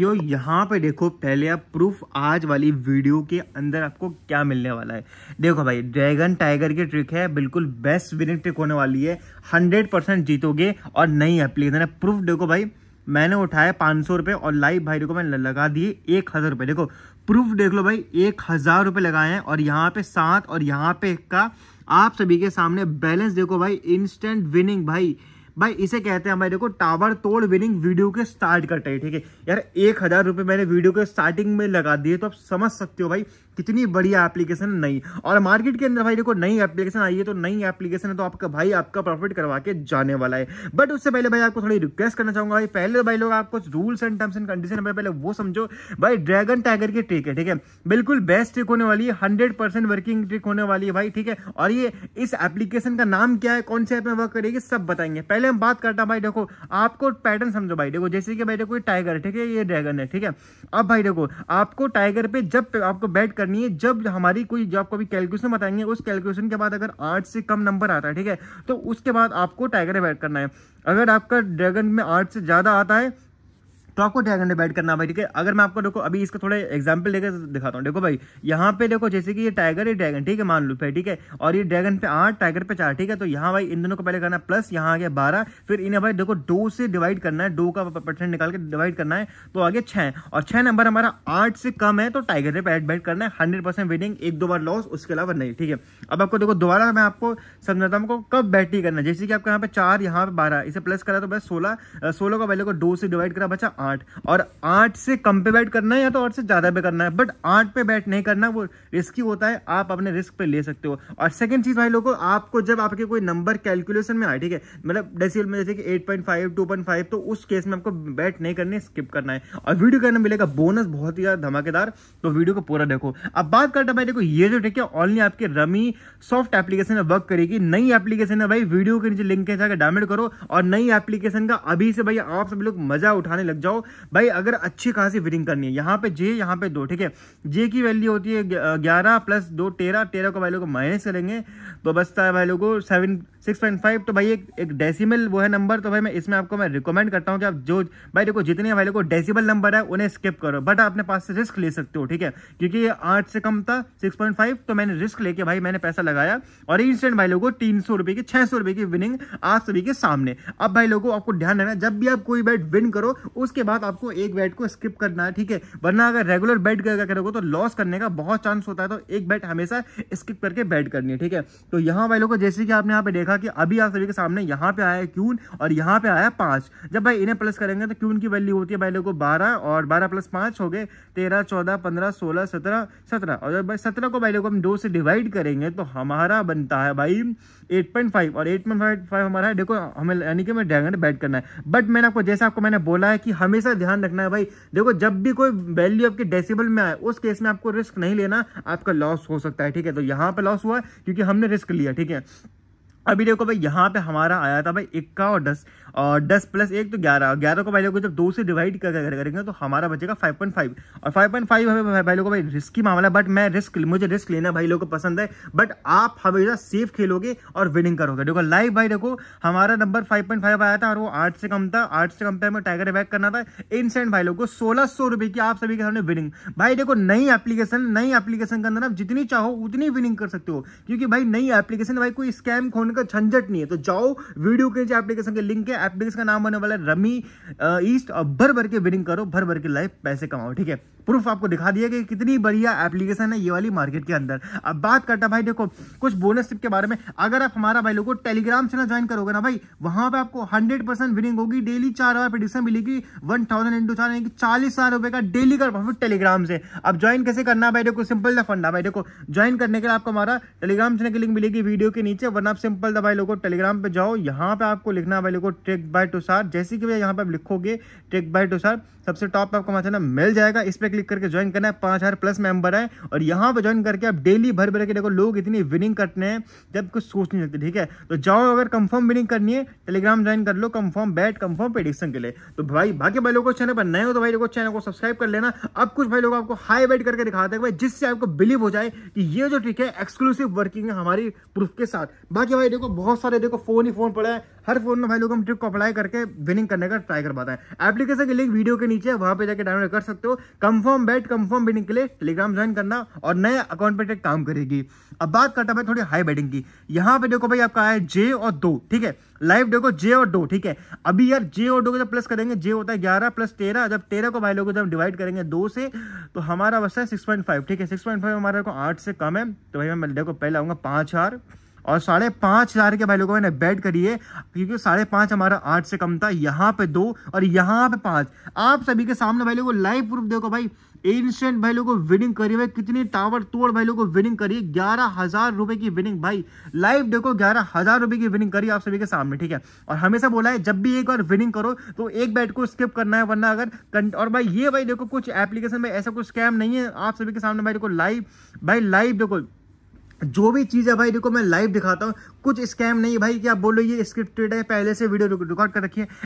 यो यहाँ पे देखो पहले आप प्रूफ आज वाली वीडियो के अंदर आपको क्या मिलने वाला है देखो भाई ड्रैगन टाइगर की ट्रिक है बिल्कुल बेस्ट विनिंग ट्रिक होने वाली है 100 परसेंट जीतोगे और नई एप्लीकेशन है प्रूफ देखो भाई मैंने उठाया पाँच सौ रुपये और लाइव भाई को मैंने लगा दिए एक हज़ार रुपये देखो प्रूफ देख लो भाई एक हज़ार रुपये लगाए हैं और यहाँ पे सात और यहाँ पे का आप सभी के सामने बैलेंस देखो भाई इंस्टेंट विनिंग भाई भाई इसे कहते हैं हमारे को टावर तोड़ विनिंग वीडियो के स्टार्ट करते हैं ठीक है यार एक हजार रुपये मैंने वीडियो के स्टार्टिंग में लगा दिए तो आप समझ सकते हो भाई कितनी बढ़िया एप्लीकेशन नई और मार्केट के अंदर भाई देखो नई एप्लीकेशन आई है तो नई एप्लीकेशन है तो आपका भाई आपका प्रॉफिट करवा के जाने वाला है बट उससे पहले भाई आपको थोड़ी रिक्वेस्ट करना चाहूंगा भाई पहले तो भाई लोग आपको rules and terms and condition पहले वो समझो भाई ड्रैगन टाइगर की ट्रिक है ठीक है बिल्कुल बेस्ट ट्रिक होने वाली है हंड्रेड वर्किंग ट्रिक होने वाली है भाई ठीक है और ये इस एप्लीकेशन का नाम क्या है कौन से ऐप में वर्क करेगी सब बताएंगे पहले पहले हम बात करता हैं भाई देखो आपको पैटर्न समझो भाई देखो जैसे कि भाई देखो ये टाइगर है ठीक है ये ड्रैगन है ठीक है अब भाई देखो आपको टाइगर पे जब पे आपको बैट करनी है जब हमारी कोई जो आपको अभी कैलकुलेशन बताएंगे उस कैलकुलेशन के बाद अगर आठ से कम नंबर आता है ठीक है तो उसके बाद आपको टाइगर पे बैट करना है अगर आपका ड्रैगन में आठ से ज़्यादा आता है तो आपको ढाई घंटे बैट करना भाई ठीक है अगर मैं आपको देखो अभी इसका थोड़े एग्जाम्पल लेकर दिखाता हूँ देखो भाई यहाँ पे देखो जैसे कि ये टाइगर है ड्रैगन ठीक है मान लो फिर ठीक है और ये ड्रैगन पे आठ टाइगर पे चार ठीक है तो यहाँ भाई इन दोनों को पहले करना प्लस यहाँ आ गया बारह फिर इन्हें भाई देखो दो से डिवाइड करना है दो का परसेंट निकाल के डिवाइड करना है तो आगे छः और छः नंबर हमारा आठ से कम है तो टाइगर पे बैट बैट करना है हंड्रेड परसेंट विनिंग एक दो बार लॉस उसके अलावा नहीं ठीक है अब आपको देखो दोबारा मैं आपको समझाता हूँ कब बैटिंग करना है जैसे कि आपको यहाँ पे चार यहाँ पे बारह इसे प्लस करा तो बस सोलह सोलह का पहले को दो से डिवाइड करा बचा आठ और आठ से कम पे बैट करना है या तो आठ से ज़्यादा पे करना है बट आठ पे बैट नहीं करना वो रिस्की होता है आप अपने रिस्क पे ले सकते हो और सेकंड चीज़ भाई लोगों आपको जब आपके कोई नंबर कैलकुलेशन में आए ठीक है मतलब डेसीबल में जैसे कि एट पॉइंट तो उस केस में आपको बैट नहीं करनी स्किप करना है और वीडियो करना मिलेगा बोनस बहुत ही ज़्यादा धमाकेदार तो वीडियो को पूरा देखो अब बात करता भाई देखो ये जो ठीक है ऑनली आपके रमी सॉफ्ट एप्लीकेशन वर्क करेगी नई एप्लीकेशन है भाई वीडियो के नीचे लिंक है जाकर डाउनलोड करो और नई एप्लीकेशन का अभी से भाई आप सब लोग मजा उठाने लग जाओ बताओ भाई अगर अच्छी खासी विनिंग करनी है यहाँ पे जे यहाँ पे दो ठीक है जे की वैल्यू होती है ग्यारह प्लस दो तेरह तेरह को वैल्यू को माइनस करेंगे तो बचता है वैल्यू को सेवन सिक्स पॉइंट फाइव तो भाई एक एक डेसिमल वो है नंबर तो भाई मैं इसमें आपको मैं रिकमेंड करता हूँ कि आप जो भाई देखो जितने भाई को डेसिमल नंबर है उन्हें स्किप करो बट आप अपने पास से रिस्क ले सकते हो ठीक है क्योंकि ये आठ से कम था सिक्स पॉइंट फाइव तो मैंने रिस्क लेके भाई मैंने पैसा लगाया और इंस्टेंट भाई लोगों तीन सौ रुपये की छः सौ रुपये की विनिंग आप सभी के सामने अब भाई लोगों आपको ध्यान रखना जब भी आप कोई बैट विन करो उसके बाद आपको एक बैट को स्किप करना है ठीक है वरना अगर रेगुलर बैट करोगे तो लॉस करने का बहुत चांस होता है तो एक बैट हमेशा स्किप करके बैट करनी है ठीक है तो यहाँ भाई लोगों जैसे कि आपने यहाँ पे देखा था कि अभी आप सभी के सामने यहाँ पे आया क्यून और यहाँ पे आया पाँच जब भाई इन्हें प्लस करेंगे तो क्यून की वैल्यू होती है भाई लोगों को बारह और बारह प्लस पाँच हो गए तेरह चौदह पंद्रह सोलह सत्रह सत्रह और जब भाई सत्रह को भाई लोगों को हम दो से डिवाइड करेंगे तो हमारा बनता है भाई एट पॉइंट फाइव और एट पॉइंट फाइव हमारा है देखो हमें यानी कि हमें ड्रैगन बैट करना है बट मैंने आपको जैसे आपको मैंने बोला है कि हमेशा ध्यान रखना है भाई देखो जब भी कोई वैल्यू आपके डेसिबल में आए उस केस में आपको रिस्क नहीं लेना आपका लॉस हो सकता है ठीक है तो यहाँ पर लॉस हुआ क्योंकि हमने रिस्क लिया ठीक है अभी देखो भाई यहाँ पे हमारा आया था भाई इक्का और दस और दस प्लस एक तो ग्यारह ग्यारह को भाई लोग जब दो से डिवाइड कर करेंगे तो हमारा बचेगा फाइव पॉइंट फाइव और फाइव पॉइंट फाइव हमें भाई लोग भाई रिस्की मामला बट मैं रिस्क मुझे रिस्क लेना भाई लोग को पसंद है बट आप हमेशा सेफ खेलोगे और विनिंग करोगे देखो लाइव भाई देखो हमारा नंबर फाइव आया था और वो आठ से कम था आठ से कम पे हमें टाइगर अबैक करना था इंसेंट भाई लोग को सोलह की आप सभी के सामने विनिंग भाई देखो नई एप्लीकेशन नई एप्लीकेशन के अंदर आप जितनी चाहो उतनी विनिंग कर सकते हो क्योंकि भाई नई एप्लीकेशन भाई कोई स्कैम खोने का झंझट नहीं है तो जाओ वीडियो के एप्लीकेशन के लिंक है एप्लीकेशन का नाम होने वाला है रमी ईस्ट और भर भर के विनिंग करो भर भर के लाइफ पैसे कमाओ ठीक है प्रूफ आपको दिखा दिया कि कितनी बढ़िया एप्लीकेशन है ये वाली मार्केट के अंदर अब बात करता भाई देखो कुछ बोनस टिप के बारे में अगर आप हमारा भाई लोगों टेलीग्राम चैनल ज्वाइन करोगे ना भाई वहां पर आपको हंड्रेड परसेंट विनिंग होगी डेली चार हजार प्रोडिक्शन मिलेगी वन थाउजेंड इंटू चार चालीस हजार रुपए का डेली का प्रॉफिट टेलीग्राम से अब ज्वाइन कैसे करना भाई देखो सिंपल द फंडा भाई देखो ज्वाइन करने के लिए आपको हमारा टेलीग्राम चैनल की लिंक मिलेगी वीडियो के नीचे वन आप सिंपल द भाई लोगों टेलीग्राम पे जाओ यहाँ पे आपको लिखना भाई लोगों ट्रेक बाय टू सार जैसे कि भैया यहाँ पे आप लिखोगे ट्रेक बाय टू सार सबसे टॉप आपको हमारा चैनल मिल जाएगा इस पर क्लिक करके ज्वाइन करना है पाँच हज़ार प्लस मेंबर है और यहाँ पर ज्वाइन करके आप डेली भर भर के देखो लोग इतनी विनिंग करते हैं जब कुछ सोच नहीं सकते ठीक है तो जाओ अगर कंफर्म विनिंग करनी है टेलीग्राम ज्वाइन कर लो कंफर्म बैट कंफर्म प्रेडिक्शन के लिए तो भाई बाकी भाई लोगों को चैनल पर नए हो तो भाई लोगों चैनल को सब्सक्राइब कर लेना अब कुछ भाई लोग आपको हाई बैट करके दिखाते हैं भाई जिससे आपको बिलीव हो जाए कि ये जो ट्रिक है एक्सक्लूसिव वर्किंग है हमारी प्रूफ के साथ बाकी भाई देखो बहुत सारे देखो फोन ही फोन पड़े हैं हर फोन में भाई लोग हम ट्रिक को अप्लाई करके विनिंग करने का ट्राई कर पाते हैं एप्लीकेशन की लिंक वीडियो के नीचे वहां पे जाकर डाउनलोड कर सकते हो कंफर्म बैट कंफर्म विनिंग के लिए टेलीग्राम ज्वाइन करना और नए अकाउंट पर काम करेगी अब बात करता भाई थोड़ी हाई बैटिंग की यहाँ पे देखो भाई आपका आया जे और दो ठीक है लाइव देखो जे और दो ठीक है अभी यार जे और दो को जब प्लस करेंगे जे होता है ग्यारह प्लस तेरह जब तेरह को भाई लोग जब डिवाइड करेंगे दो से तो हमारा वस्ता है सिक्स पॉइंट फाइव ठीक है सिक्स पॉइंट फाइव हमारे को आठ से कम है तो भाई मैं देखो पहले आऊँगा पाँच हार और साढ़े पांच हज़ार के भाई लोगों मैंने बैट करिए क्योंकि साढ़े पांच हमारा आठ से कम था यहाँ पे दो और यहाँ पे पांच आप सभी के सामने भाई लोगों लाइव प्रूफ देखो भाई इंस्टेंट भाई लोगों को विनिंग करी भाई कितनी टावर तोड़ भाई लोगों को विनिंग करी ग्यारह हजार रुपए की विनिंग भाई लाइव देखो ग्यारह हजार रुपए की विनिंग करी आप सभी के सामने ठीक है और हमेशा बोला है जब भी एक बार विनिंग करो तो एक बैट को स्किप करना है वरना अगर और भाई ये भाई देखो कुछ एप्लीकेशन में ऐसा कुछ स्कैम नहीं है आप सभी के सामने भाई देखो लाइव भाई लाइव देखो जो भी चीज़ है भाई देखो मैं लाइव दिखाता हूँ कुछ स्कैम नहीं भाई कि आप बोलो ये स्क्रिप्टेड है पहले से वीडियो रिकॉर्ड कर रखी है